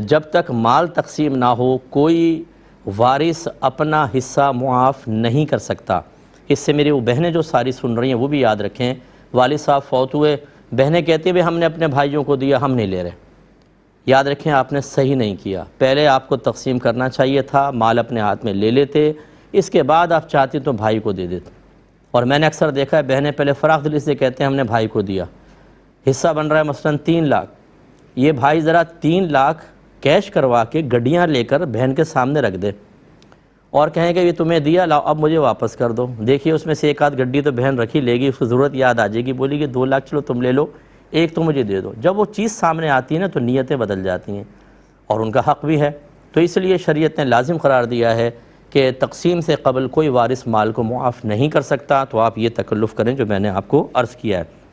जब तक माल तकसीम ना हो कोई वारिस अपना हिस्सा मुआफ़ नहीं कर सकता इससे मेरी वो बहनें जो सारी सुन रही हैं वो भी याद रखें वालिद साहब फौत हुए बहनें कहती भाई हमने अपने भाइयों को दिया हम नहीं ले रहे याद रखें आपने सही नहीं किया पहले आपको तकसीम करना चाहिए था माल अपने हाथ में ले लेते इसके बाद आप चाहते तो भाई को दे देते और मैंने अक्सर देखा है बहनें पहले फ़राख दिल से कहते हैं हमने भाई को दिया हिस्सा बन रहा है मसलन तीन लाख ये भाई ज़रा तीन लाख कैश करवा के गड्डियाँ लेकर बहन के सामने रख दे और कहें कि ये तुम्हें दिया लाओ अब मुझे वापस कर दो देखिए उसमें से एक आध गड्डी तो बहन रखी लेगी उसकी ज़रूरत याद आ जाएगी बोली कि दो लाख चलो तुम ले लो एक तो मुझे दे दो जब वो चीज़ सामने आती है ना तो नीयतें बदल जाती हैं और उनका हक़ भी है तो इसलिए शरीयत ने लाजिम करार दिया है कि तकसीम से कबल कोई वारिस माल को मुआफ़ नहीं कर सकता तो आप ये तकल्लुफ़ करें जो मैंने आपको अर्ज़ किया है